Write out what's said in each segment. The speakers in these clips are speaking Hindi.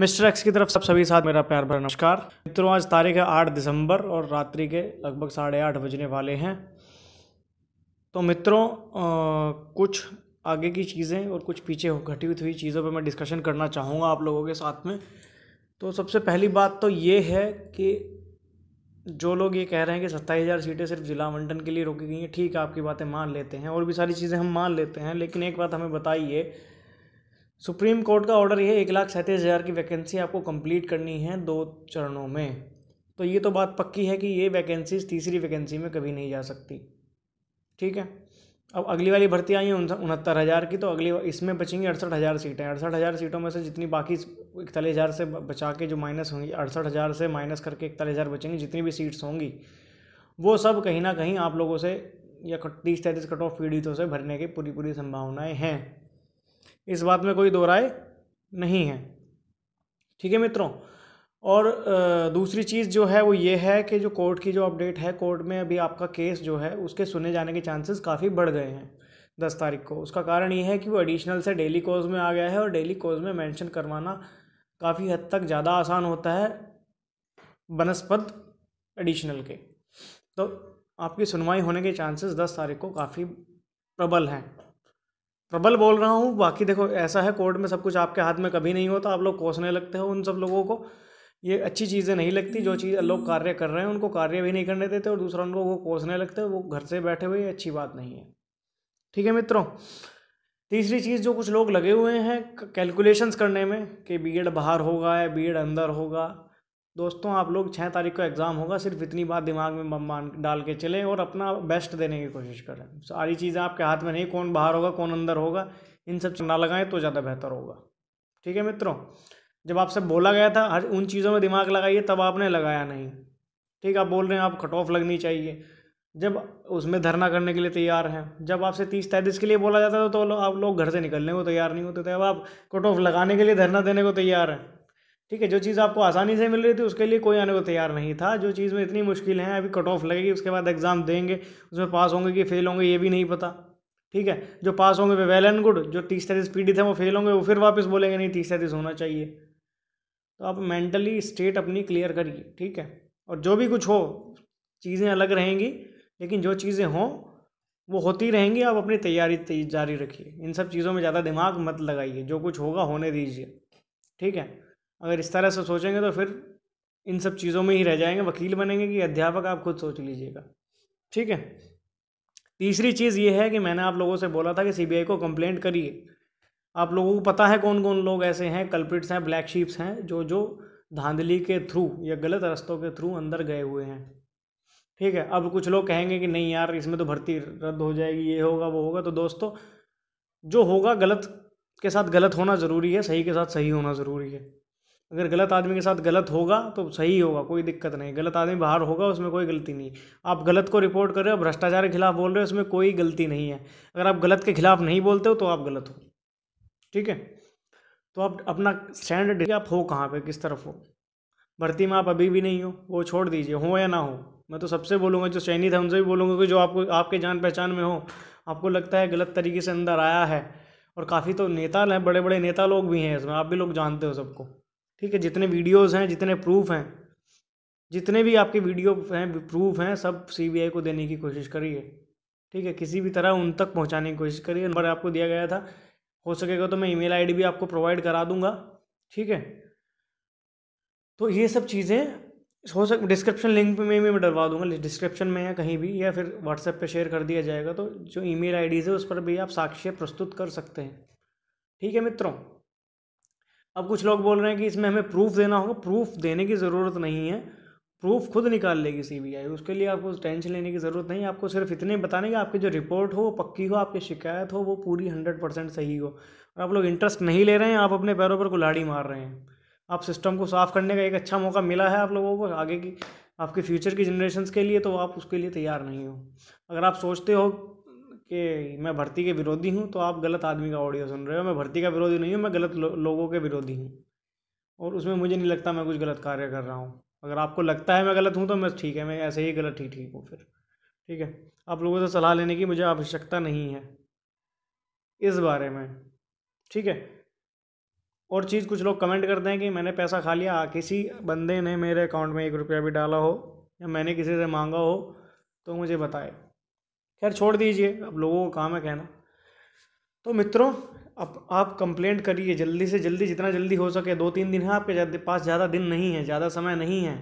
मिस्टर एक्स की तरफ सब सभी साथ मेरा प्यार भरा नमस्कार मित्रों आज तारीख है आठ दिसंबर और रात्रि के लगभग साढ़े आठ बजने वाले हैं तो मित्रों कुछ आगे की चीज़ें और कुछ पीछे घटी हुई चीज़ों पर मैं डिस्कशन करना चाहूँगा आप लोगों के साथ में तो सबसे पहली बात तो ये है कि जो लोग ये कह रहे हैं कि सत्ताईस हज़ार सीटें सिर्फ ज़िला मंडन के लिए रोकी गई हैं ठीक है आपकी बातें मान लेते हैं और भी सारी चीज़ें हम मान लेते हैं लेकिन एक बात हमें बताइए सुप्रीम कोर्ट का ऑर्डर ये एक लाख सैंतीस हज़ार की वैकेंसी आपको कंप्लीट करनी है दो चरणों में तो ये तो बात पक्की है कि ये वैकेंसीज तीसरी वैकेंसी में कभी नहीं जा सकती ठीक है अब अगली वाली भर्ती आई है उनहत्तर हज़ार की तो अगली इसमें बचेंगी अड़सठ हज़ार सीटें अड़सठ हज़ार सीटों में से जितनी बाकी इकतालीस हज़ार से बचा के जो माइनस होंगी अड़सठ हज़ार से माइनस करके इकतालीस हज़ार बचेंगी जितनी भी सीट्स होंगी वो सब कहीं ना कहीं आप लोगों से या तीस तैंतीस कट ऑफ पीड़ितों से भरने की पूरी पूरी संभावनाएँ हैं इस बात में कोई दो राय नहीं है ठीक है मित्रों और दूसरी चीज़ जो है वो ये है कि जो कोर्ट की जो अपडेट है कोर्ट में अभी आपका केस जो है उसके सुने जाने के चांसेस काफ़ी बढ़ गए हैं दस तारीख को उसका कारण ये है कि वो एडिशनल से डेली कोज में आ गया है और डेली कोज में मेंशन करवाना काफ़ी हद तक ज़्यादा आसान होता है बनस्पत एडिशनल के तो आपकी सुनवाई होने के चांसेस दस तारीख को काफ़ी प्रबल हैं प्रबल बोल रहा हूँ बाकी देखो ऐसा है कोर्ट में सब कुछ आपके हाथ में कभी नहीं होता तो आप लोग कोसने लगते हो उन सब लोगों को ये अच्छी चीज़ें नहीं लगती जो चीज़ लोग कार्य कर रहे हैं उनको कार्य भी नहीं करने देते और दूसरा उनको वो कोसने लगते हैं वो घर से बैठे हुए अच्छी बात नहीं है ठीक है मित्रों तीसरी चीज़ जो कुछ लोग लगे हुए हैं कैलकुलेशंस करने में कि बी एड बाहर होगा या बी एड अंदर होगा दोस्तों आप लोग छः तारीख को एग्ज़ाम होगा सिर्फ इतनी बात दिमाग में मान डाल के चलें और अपना बेस्ट देने की कोशिश करें सारी चीज़ें आपके हाथ में नहीं कौन बाहर होगा कौन अंदर होगा इन सब ना लगाएं तो ज़्यादा बेहतर होगा ठीक है मित्रों जब आपसे बोला गया था हर उन चीज़ों में दिमाग लगाइए तब आपने लगाया नहीं ठीक आप बोल रहे हैं आप कट ऑफ लगनी चाहिए जब उसमें धरना करने के लिए तैयार हैं जब आपसे तीस तैंतीस के लिए बोला जाता था तो आप लोग घर से निकलने को तैयार नहीं होते थे अब आप कट ऑफ लगाने के लिए धरना देने को तैयार हैं ठीक है जो चीज़ आपको आसानी से मिल रही थी उसके लिए कोई आने को तैयार नहीं था जो चीज़ में इतनी मुश्किल है अभी कट ऑफ लगेगी उसके बाद एग्ज़ाम देंगे उसमें पास होंगे कि फेल होंगे ये भी नहीं पता ठीक है जो पास होंगे वे वेल एंड गुड जो तीस तैतीस पीढ़ी हैं वो फेल होंगे वो फिर वापस बोलेंगे नहीं तीस तैतीस होना चाहिए तो आप मेंटली स्टेट अपनी क्लियर करिए ठीक है और जो भी कुछ हो चीज़ें अलग रहेंगी लेकिन जो चीज़ें हों वो होती रहेंगी आप अपनी तैयारी जारी रखिए इन सब चीज़ों में ज़्यादा दिमाग मत लगाइए जो कुछ होगा होने दीजिए ठीक है अगर इस तरह से सोचेंगे तो फिर इन सब चीज़ों में ही रह जाएंगे वकील बनेंगे कि अध्यापक आप खुद सोच लीजिएगा ठीक है तीसरी चीज़ ये है कि मैंने आप लोगों से बोला था कि सीबीआई को कंप्लेंट करिए आप लोगों को पता है कौन कौन लोग ऐसे हैं कल्प्रिट्स हैं ब्लैक शीप्स हैं जो जो धांधली के थ्रू या गलत रास्तों के थ्रू अंदर गए हुए हैं ठीक है अब कुछ लोग कहेंगे कि नहीं यार इसमें तो भर्ती रद्द हो जाएगी ये होगा वो होगा तो दोस्तों जो होगा गलत के साथ गलत होना ज़रूरी है सही के साथ सही होना ज़रूरी है अगर गलत आदमी के साथ गलत होगा तो सही होगा कोई दिक्कत नहीं गलत आदमी बाहर होगा उसमें कोई गलती नहीं आप गलत को रिपोर्ट कर रहे हो भ्रष्टाचार के खिलाफ बोल रहे हो उसमें कोई गलती नहीं है अगर आप गलत के खिलाफ नहीं बोलते हो तो आप गलत हो ठीक है तो आप अपना स्टैंड आप हो कहाँ पर किस तरफ हो भर्ती में आप अभी भी नहीं हो वो छोड़ दीजिए हो या ना हो मैं तो सबसे बोलूँगा जो चयनित है उनसे भी बोलूँगा कि जो आपको आपके जान पहचान में हो आपको लगता है गलत तरीके से अंदर आया है और काफ़ी तो नेता हैं बड़े बड़े नेता लोग भी हैं इसमें आप भी लोग जानते हो सबको ठीक है जितने वीडियोस हैं जितने प्रूफ हैं जितने भी आपके वीडियो हैं प्रूफ हैं सब सीबीआई को देने की कोशिश करिए ठीक है किसी भी तरह उन तक पहुंचाने की कोशिश करिए नंबर आपको दिया गया था हो सकेगा तो मैं ईमेल आईडी भी आपको प्रोवाइड करा दूंगा ठीक है तो ये सब चीज़ें हो सक डिस्क्रिप्शन लिंक पे में भी मैं डलवा दूंगा डिस्क्रिप्शन में या कहीं भी या फिर व्हाट्सएप पे शेयर कर दिया जाएगा तो जो ईमेल आईडीज़ है उस पर भी आप साक्ष्य प्रस्तुत कर सकते हैं ठीक है मित्रों अब कुछ लोग बोल रहे हैं कि इसमें हमें प्रूफ देना होगा प्रूफ देने की ज़रूरत नहीं है प्रूफ खुद निकाल लेगी सी उसके लिए आपको टेंशन लेने की ज़रूरत नहीं आपको सिर्फ इतने बताने की आपकी जो रिपोर्ट हो वो पक्की हो आपकी शिकायत हो वो पूरी हंड्रेड परसेंट सही हो और आप लोग इंटरेस्ट नहीं ले रहे हैं आप अपने पैरों पर गुलाड़ी मार रहे हैं आप सिस्टम को साफ़ करने का एक अच्छा मौका मिला है आप लोगों को आगे की आपके फ्यूचर की जनरेशन के लिए तो आप उसके लिए तैयार नहीं हो अगर आप सोचते हो कि मैं भर्ती के विरोधी हूँ तो आप गलत आदमी का ऑडियो सुन रहे हो मैं भर्ती का विरोधी नहीं हूँ मैं गलत लो, लोगों के विरोधी हूँ और उसमें मुझे नहीं लगता मैं कुछ गलत कार्य कर रहा हूँ अगर आपको लगता है मैं गलत हूँ तो मैं ठीक है मैं ऐसे ही गलत ही ठीक हूँ फिर ठीक है आप लोगों से सलाह लेने की मुझे आवश्यकता नहीं है इस बारे में ठीक है और चीज़ कुछ लोग कमेंट करते हैं कि मैंने पैसा खा लिया किसी बंदे ने मेरे अकाउंट में एक रुपया भी डाला हो या मैंने किसी से मांगा हो तो मुझे बताए खैर छोड़ दीजिए अब लोगों का काम है कहना तो मित्रों अब आप कंप्लेंट करिए जल्दी से जल्दी जितना जल्दी हो सके दो तीन दिन है आपके पास ज़्यादा दिन नहीं है ज़्यादा समय नहीं है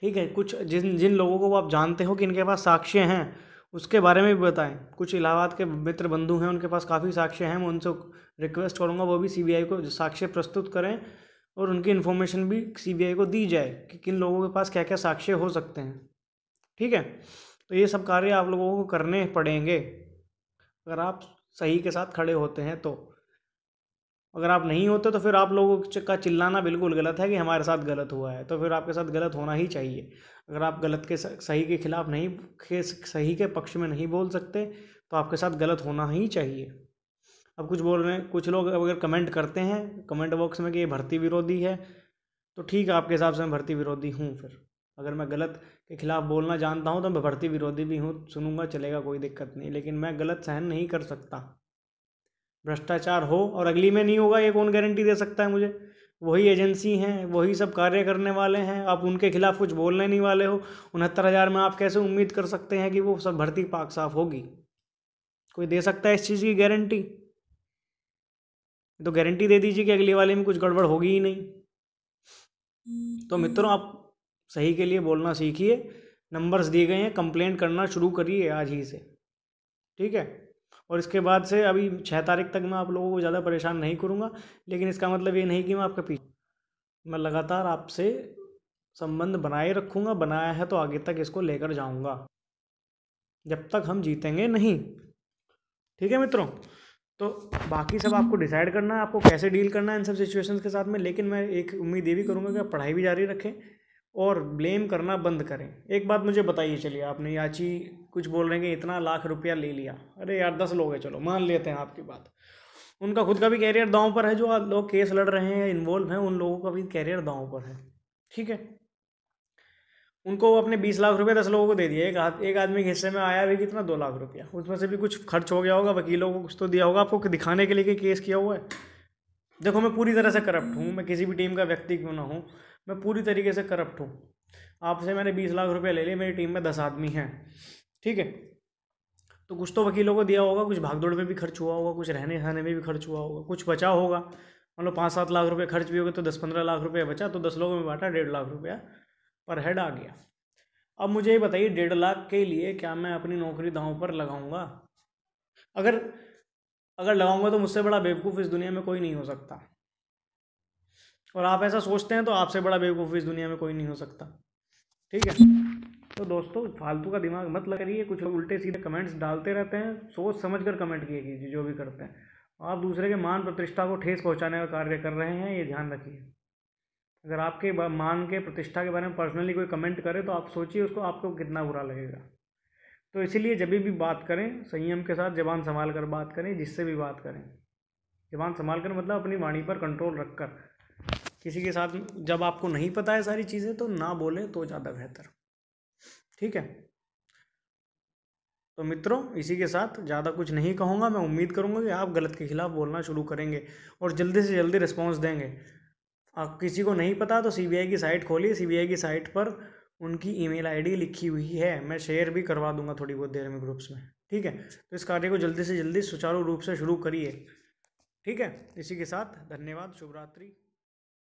ठीक है कुछ जिन जिन लोगों को आप जानते हो कि इनके पास साक्ष्य हैं उसके बारे में भी बताएं कुछ इलाहाबाद के मित्र बंधु हैं उनके पास काफ़ी साक्ष्य हैं मैं उनसे रिक्वेस्ट करूँगा वो भी सी को साक्ष्य प्रस्तुत करें और उनकी इन्फॉर्मेशन भी सी को दी जाए कि किन लोगों के पास क्या क्या साक्ष्य हो सकते हैं ठीक है तो ये सब कार्य आप लोगों को करने पड़ेंगे अगर आप सही के साथ खड़े होते हैं तो अगर आप नहीं होते तो फिर आप लोगों का चिल्लाना बिल्कुल गलत है कि हमारे साथ गलत हुआ है तो फिर आपके साथ गलत होना ही चाहिए अगर आप गलत के सही के खिलाफ नहीं सही के पक्ष में नहीं बोल सकते तो आपके साथ गलत होना ही चाहिए अब कुछ बोल रहे हैं कुछ लोग अगर कमेंट करते हैं कमेंट बॉक्स में कि ये भर्ती विरोधी है तो ठीक है आपके हिसाब से मैं भर्ती विरोधी हूँ फिर अगर मैं गलत के ख़िलाफ़ बोलना जानता हूँ तो मैं भर्ती विरोधी भी हूँ सुनूंगा चलेगा कोई दिक्कत नहीं लेकिन मैं गलत सहन नहीं कर सकता भ्रष्टाचार हो और अगली में नहीं होगा ये कौन गारंटी दे सकता है मुझे वही एजेंसी हैं वही सब कार्य करने वाले हैं आप उनके खिलाफ़ कुछ बोलने नहीं वाले हो उनहत्तर हज़ार में आप कैसे उम्मीद कर सकते हैं कि वो सब भर्ती पाक साफ होगी कोई दे सकता है इस चीज़ की गारंटी तो गारंटी दे दीजिए कि अगली वाले में कुछ गड़बड़ होगी ही नहीं तो मित्रों आप सही के लिए बोलना सीखिए नंबर्स दिए गए हैं कंप्लेंट करना शुरू करिए आज ही से ठीक है और इसके बाद से अभी छः तारीख तक मैं आप लोगों को ज़्यादा परेशान नहीं करूँगा लेकिन इसका मतलब ये नहीं कि मैं आपके पीछे मैं लगातार आपसे संबंध बनाए रखूँगा बनाया है तो आगे तक इसको लेकर जाऊँगा जब तक हम जीतेंगे नहीं ठीक है मित्रों तो बाकी सब आपको डिसाइड करना है आपको कैसे डील करना है इन सब सिचुएशंस के साथ में लेकिन मैं एक उम्मीद ये भी करूँगा कि आप पढ़ाई भी जारी रखें और ब्लेम करना बंद करें एक बात मुझे बताइए चलिए आपने याची कुछ बोल रहे हैं कि इतना लाख रुपया ले लिया अरे यार दस लोग हैं चलो मान लेते हैं आपकी बात उनका खुद का भी कैरियर दांव पर है जो लोग केस लड़ रहे हैं इन्वॉल्व हैं उन लोगों का भी कैरियर दांव पर है ठीक है उनको अपने बीस लाख रुपये दस लोगों को दे दिए एक हाथ एक आदमी के हिस्से में आया भी कितना दो लाख रुपया उसमें से भी कुछ खर्च हो गया होगा वकीलों को कुछ तो दिया होगा आपको दिखाने के लिए कि केस किया हुआ है देखो मैं पूरी तरह से करप्ट हूँ मैं किसी भी टीम का व्यक्ति क्यों ना हूँ मैं पूरी तरीके से करप्ट हूँ आपसे मैंने बीस लाख रुपये ले लिए मेरी टीम में दस आदमी हैं ठीक है तो कुछ तो वकीलों को दिया होगा कुछ भागदौड़ में भी खर्च हुआ होगा कुछ रहने सहने में भी खर्च हुआ होगा कुछ बचा होगा मान लो पाँच सात लाख रुपये खर्च भी हो गए तो दस पंद्रह लाख रुपये बचा तो दस लोगों में बांटा डेढ़ लाख रुपया पर हेड आ गया अब मुझे ये बताइए डेढ़ लाख के लिए क्या मैं अपनी नौकरी दाँव पर लगाऊंगा अगर अगर लगाऊंगा तो मुझसे बड़ा बेवकूफ़ इस दुनिया में कोई नहीं हो सकता और आप ऐसा सोचते हैं तो आपसे बड़ा बेवकूफ़ इस दुनिया में कोई नहीं हो सकता ठीक है तो दोस्तों फालतू का दिमाग मत लगाइए कुछ लोग उल्टे सीधे कमेंट्स डालते रहते हैं सोच समझ कर कमेंट किए कीजिए जो भी करते हैं आप दूसरे के मान प्रतिष्ठा को ठेस पहुंचाने का कार्य कर रहे हैं ये ध्यान रखिए अगर आपके मान के प्रतिष्ठा के बारे में पर्सनली कोई कमेंट करे तो आप सोचिए उसको आपको कितना बुरा लगेगा तो इसलिए जब भी बात करें संयम के साथ जबान संभाल कर बात करें जिससे भी बात करें जबान संभाल कर मतलब अपनी वाणी पर कंट्रोल रख कर किसी के साथ जब आपको नहीं पता है सारी चीज़ें तो ना बोलें तो ज़्यादा बेहतर ठीक है तो मित्रों इसी के साथ ज़्यादा कुछ नहीं कहूँगा मैं उम्मीद करूँगा कि आप गलत के ख़िलाफ़ बोलना शुरू करेंगे और जल्दी से जल्दी रिस्पॉन्स देंगे आप किसी को नहीं पता तो सी की साइट खोलिए सी की साइट पर उनकी ईमेल आईडी लिखी हुई है मैं शेयर भी करवा दूंगा थोड़ी बहुत देर में ग्रुप्स में ठीक है तो इस कार्य को जल्दी से जल्दी सुचारू रूप से शुरू करिए ठीक है इसी के साथ धन्यवाद शुभरात्रि